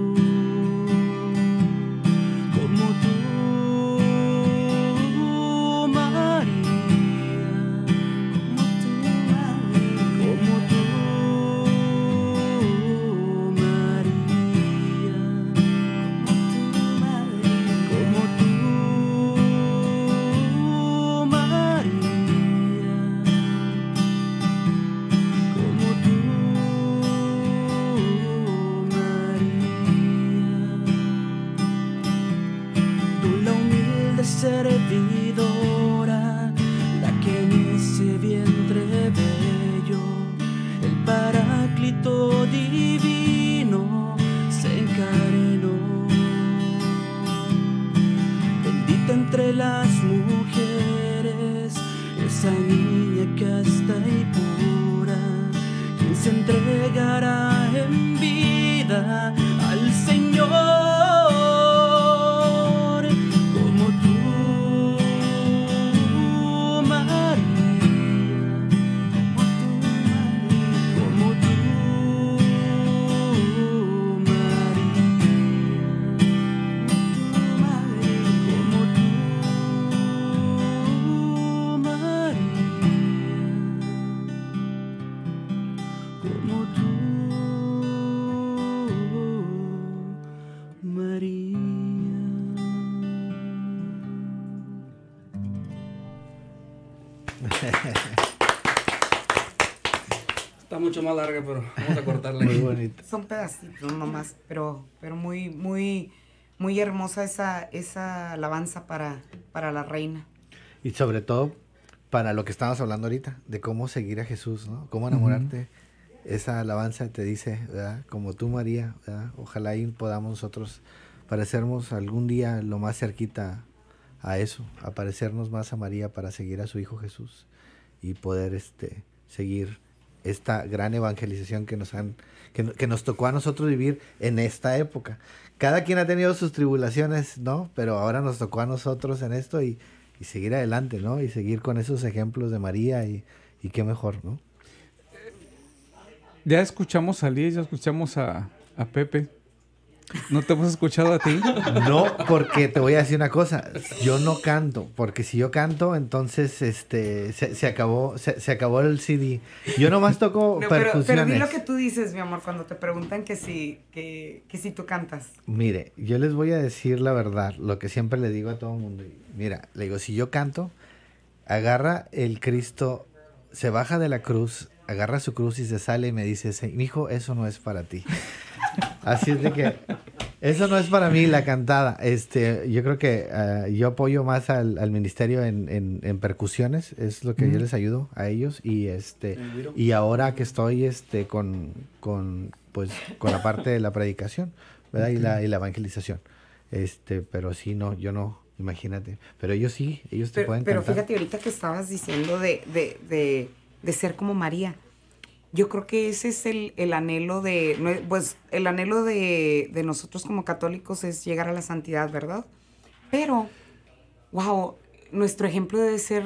mucho más larga, pero vamos a cortarla. muy bonita. Son pedacitos nomás, pero, pero muy, muy, muy hermosa esa, esa alabanza para, para la reina. Y sobre todo para lo que estamos hablando ahorita, de cómo seguir a Jesús, ¿no? Cómo enamorarte. Esa alabanza te dice, Como tú, María, Ojalá y podamos nosotros parecernos algún día lo más cerquita a eso, aparecernos más a María para seguir a su Hijo Jesús y poder este, seguir esta gran evangelización que nos han que, nos tocó a nosotros vivir en esta época. Cada quien ha tenido sus tribulaciones, ¿no? Pero ahora nos tocó a nosotros en esto y, y seguir adelante, ¿no? Y seguir con esos ejemplos de María y, qué mejor, ¿no? Ya escuchamos a Liz, ya escuchamos a Pepe. ¿No te hemos escuchado a ti? No, porque te voy a decir una cosa. Yo no canto, porque si yo canto, entonces este se, acabó se, acabó el CD. Yo nomás toco percusiones. Pero, pero di lo que tú dices, mi amor, cuando te preguntan que si, que, que si tú cantas. Mire, yo les voy a decir la verdad, lo que siempre le digo a todo el mundo. Mira, le digo, si yo canto, agarra el Cristo, se baja de la cruz, agarra su cruz y se sale y me dice, hijo, eso no es para ti. Así es de que eso no es para mí la cantada. Este, yo creo que eh, yo apoyo más al, ministerio en, percusiones, es lo que yo les ayudo a ellos y este y ahora que estoy este con, con pues con la parte de la predicación, ¿verdad? Y, la, evangelización. Este, pero sí no, yo no imagínate, pero ellos sí, ellos te pueden Pero fíjate ahorita que estabas diciendo de de ser como María. Yo creo que ese es el, anhelo de, pues el anhelo de, de, nosotros como católicos es llegar a la santidad, ¿verdad? Pero, wow, nuestro ejemplo debe ser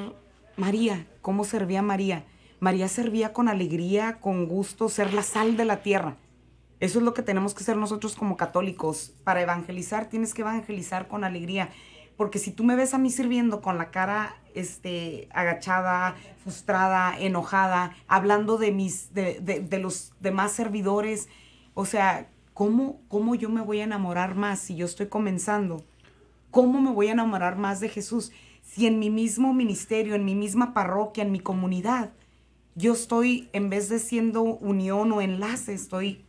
María, cómo servía María. María servía con alegría, con gusto, ser la sal de la tierra. Eso es lo que tenemos que ser nosotros como católicos. Para evangelizar tienes que evangelizar con alegría porque si tú me ves a mí sirviendo con la cara este, agachada, frustrada, enojada, hablando de, mis, de, de, de los demás servidores, o sea, ¿cómo, ¿cómo yo me voy a enamorar más si yo estoy comenzando? ¿Cómo me voy a enamorar más de Jesús si en mi mismo ministerio, en mi misma parroquia, en mi comunidad, yo estoy, en vez de siendo unión o enlace, estoy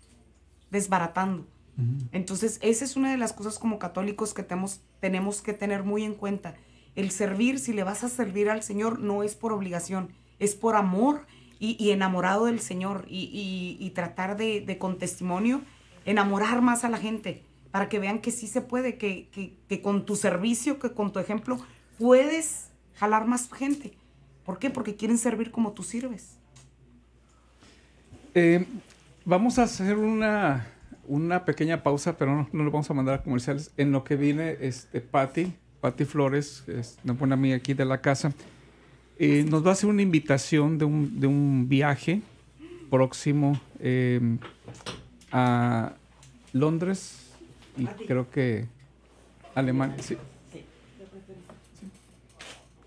desbaratando? Entonces, esa es una de las cosas como católicos que tenemos, tenemos que tener muy en cuenta. El servir, si le vas a servir al Señor, no es por obligación, es por amor y, enamorado del Señor y, tratar de, con testimonio enamorar más a la gente para que vean que sí se puede, que, con tu servicio, que con tu ejemplo, puedes jalar más gente. ¿Por qué? Porque quieren servir como tú sirves. Eh, vamos a hacer una una pequeña pausa, pero no, no lo vamos a mandar a comerciales. En lo que viene, este, Patti, Flores, es una buena amiga aquí de la casa, eh, nos va a hacer una invitación de un, viaje próximo em, a Londres y creo que Alemania. Sí.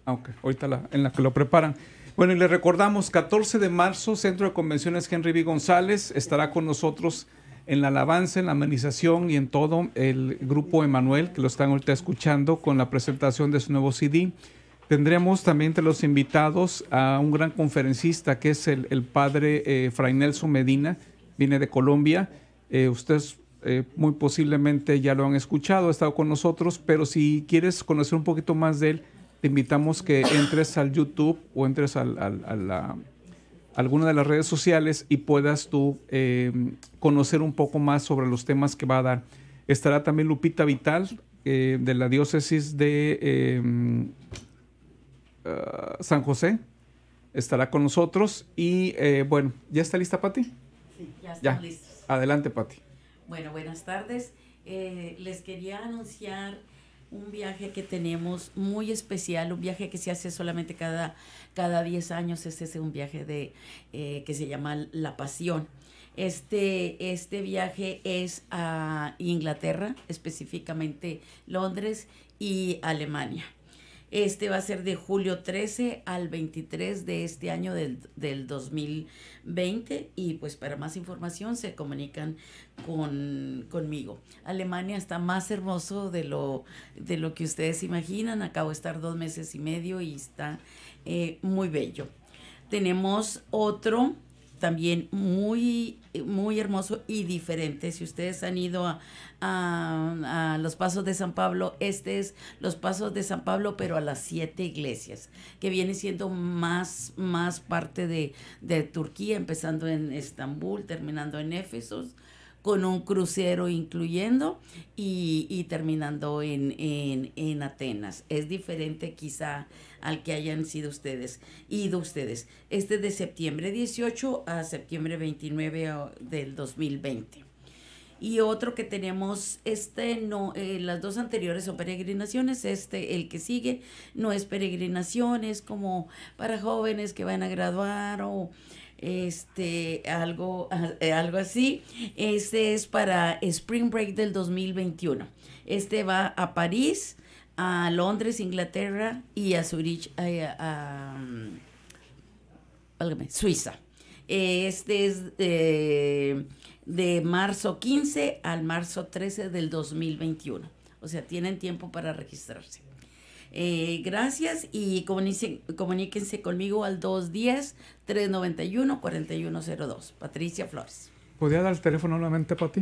Aunque ah, ahorita en la que lo preparan. Bueno, y le recordamos, 14 de marzo, Centro de Convenciones Henry B. González estará con nosotros en la alabanza, en la amenización y en todo el grupo Emanuel, que lo están ahorita escuchando con la presentación de su nuevo CD. Tendremos también entre los invitados a un gran conferencista que es el, padre eh, Fray Nelson Medina, viene de Colombia. Eh, ustedes eh, muy posiblemente ya lo han escuchado, ha estado con nosotros, pero si quieres conocer un poquito más de él, te invitamos que entres al YouTube o entres al, a la alguna de las redes sociales y puedas tú eh, conocer un poco más sobre los temas que va a dar. Estará también Lupita Vital eh, de la diócesis de eh, ah, San José. Estará con nosotros y bueno, ¿ya está lista Pati? Sí, ya estamos listos. Adelante Pati. Bueno, buenas tardes. les quería anunciar un viaje que tenemos muy especial, un viaje que se hace solamente cada, cada 10 años, este es un viaje de, eh, que se llama La Pasión. Este, este viaje es a Inglaterra, específicamente Londres y Alemania. Este va a ser de julio 13 al 23 de este año del, 2020 y pues para más información se comunican con, conmigo. Alemania está más hermoso de lo, de lo que ustedes imaginan. Acabo de estar dos meses y medio y está eh, muy bello. Tenemos otro también muy, muy hermoso y diferente. Si ustedes han ido a, los Pasos de San Pablo, este es los Pasos de San Pablo, pero a las siete iglesias, que viene siendo más, más parte de, de Turquía, empezando en Estambul, terminando en Éfesos, con un crucero incluyendo y, terminando en, en, Atenas. Es diferente quizá al que hayan sido ustedes, ido ustedes. Este de septiembre 18 a septiembre 29 del 2020. Y otro que tenemos, este no, eh, las dos anteriores son peregrinaciones, este, el que sigue, no es peregrinación, es como para jóvenes que van a graduar o este, algo, eh, algo así. Este es para Spring Break del 2021. Este va a París, a Londres, Inglaterra y a Zurich, eh, a, mm, Suiza. Este es de, eh, de marzo 15 al marzo 13 del 2021. O sea, tienen tiempo para registrarse. Eh, gracias y comuníquense, conmigo al 210-391-4102. Patricia Flores. ¿Podría dar el teléfono nuevamente para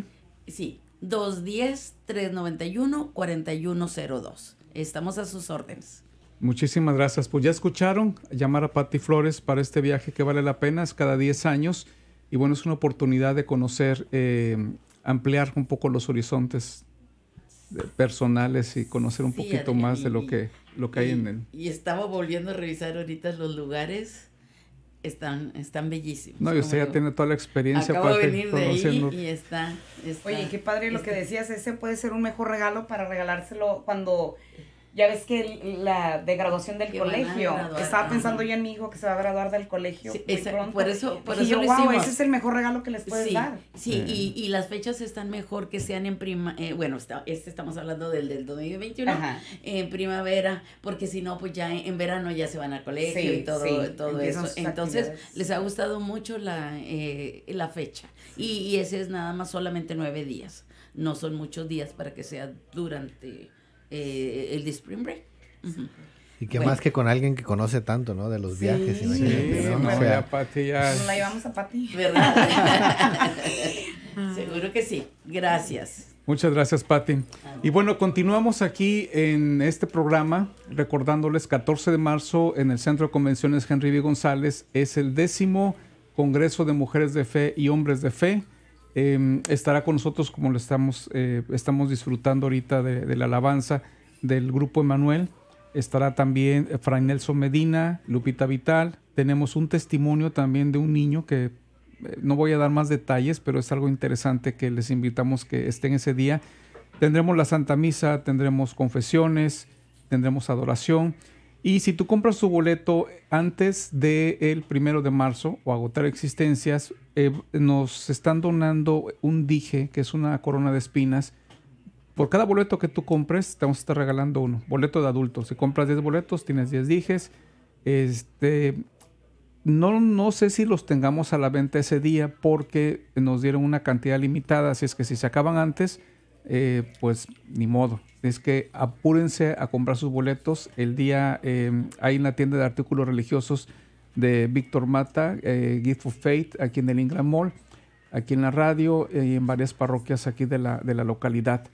Sí, 210-391-4102. Estamos a sus órdenes. Muchísimas gracias. Pues ya escucharon llamar a Patti Flores para este viaje que vale la pena, es cada 10 años. Y bueno, es una oportunidad de conocer, eh, ampliar un poco los horizontes personales y conocer un poquito más de lo que, lo que hay en él. Y estaba volviendo a revisar ahorita los lugares. Están, están bellísimos. No, y usted ya tiene toda la experiencia Acabo para de venir de ahí y está, Oye, qué padre lo que este decías, ese puede ser un mejor regalo para regalárselo cuando ya ves que la de graduación del colegio. Estaba pensando ya en mi hijo que se va a graduar del colegio. Sí, pronto. Por eso, por eso yo, ese es el mejor regalo que les puedes dar. Sí, y, y, las fechas están mejor que sean en prima. Eh, bueno, está, este estamos hablando del, del 2021, en primavera, porque si no, pues ya en, verano ya se van al colegio y todo, todo eso. Entonces, les ha gustado mucho la, eh, la fecha. Y, y ese es nada más solamente nueve días. No son muchos días para que sea durante eh, el de Spring Break. Y que más que con alguien que conoce tanto, ¿no? De los viajes, sí, ¿no? Pati ya... La llevamos a Pati. ¿Verdad? Seguro que sí. Gracias. Muchas gracias, Pati. Y bueno, continuamos aquí en este programa, recordándoles 14 de marzo en el Centro de Convenciones Henry V. González es el décimo Congreso de Mujeres de Fe y Hombres de Fe Em, estará con nosotros como lo estamos, eh, estamos disfrutando ahorita de, la alabanza del grupo Emanuel. Estará también eh, Fray Nelson Medina, Lupita Vital. Tenemos un testimonio también de un niño que eh, no voy a dar más detalles, pero es algo interesante que les invitamos que estén ese día. Tendremos la Santa Misa, tendremos confesiones, tendremos adoración y si tú compras tu boleto antes del primero de marzo o agotar existencias, eh, nos están donando un dije, que es una corona de espinas. Por cada boleto que tú compres, te vamos a estar regalando uno. Boleto de adulto. Si compras 10 boletos, tienes 10 dijes. Este, no, no sé si los tengamos a la venta ese día porque nos dieron una cantidad limitada. Así es que si se acaban antes, eh, pues ni modo. Es que apúrense a comprar sus boletos. El día eh, em, en la tienda de artículos religiosos de Víctor Mata, eh, Gift of Faith, aquí en el Ingram Mall, aquí en la radio y en varias parroquias aquí de la, de la localidad.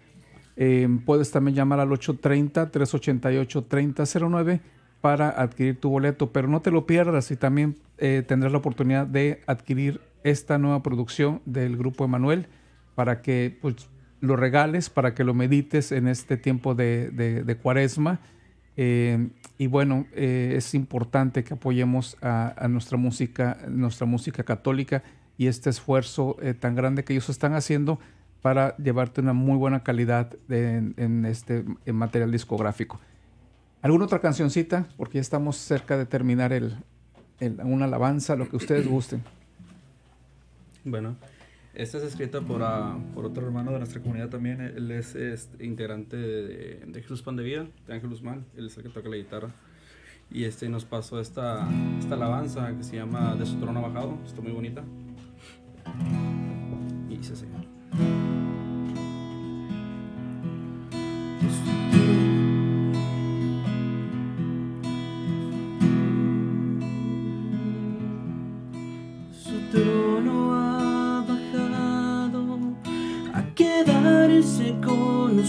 Em, puedes también llamar al 830-388-3009 para adquirir tu boleto, pero no te lo pierdas y también eh, tendrás la oportunidad de adquirir esta nueva producción del grupo Emanuel para que pues, lo regales para que lo medites en este tiempo de, cuaresma. Eh, y bueno, eh, es importante que apoyemos a, nuestra música, nuestra música católica y este esfuerzo eh, tan grande que ellos están haciendo para llevarte una muy buena calidad en, este material discográfico. ¿Alguna otra cancioncita? Porque ya estamos cerca de terminar el, el una alabanza, lo que ustedes gusten. Bueno, esta es escrita ah, por, otro hermano de nuestra comunidad también. Él es, este, integrante de, Jesús Pan de Vida, de Ángel Guzmán. Él es el que toca la guitarra. Y este nos pasó esta, esta alabanza que se llama De su trono bajado. Está muy bonita. Y se sigue.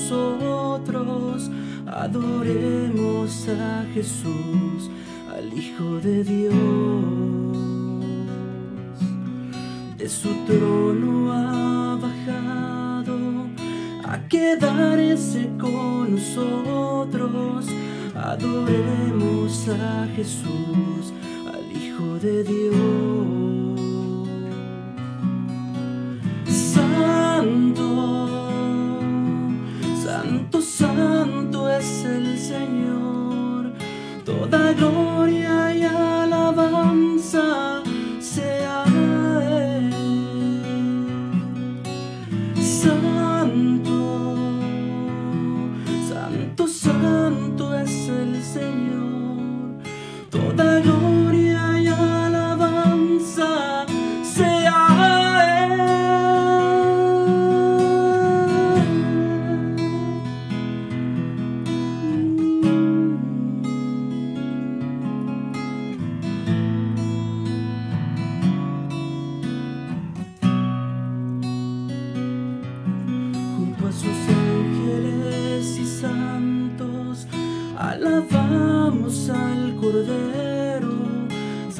nosotros adoremos a Jesús, al Hijo de Dios. De su trono ha bajado a quedarse con nosotros. Adoremos a Jesús, al Hijo de Dios.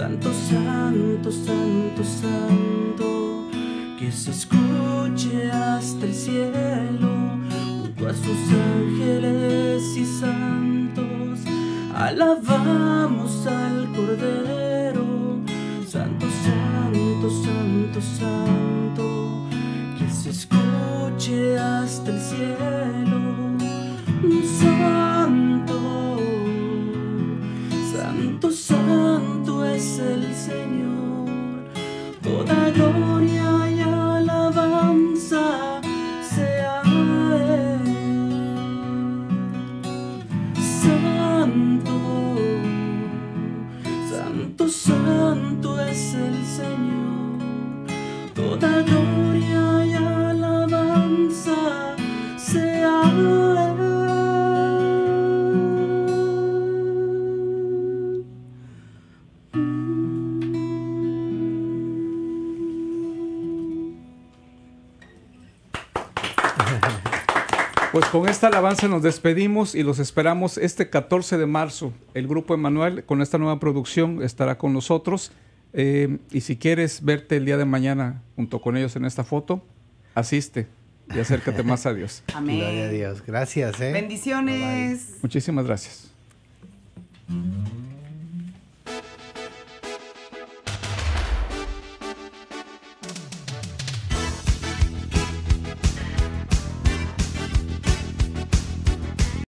Santo, santo, santo, santo, que se escuche hasta el cielo, junto a sus ángeles y santos, alabamos al Cordero. Santo, santo, santo, santo. esta avance nos despedimos y los esperamos este 14 de marzo. El grupo Emanuel con esta nueva producción estará con nosotros. Eh, y si quieres verte el día de mañana junto con ellos en esta foto, asiste y acércate más a Dios. Amén. a Dios. Gracias. ¿eh? Bendiciones. Muchísimas gracias.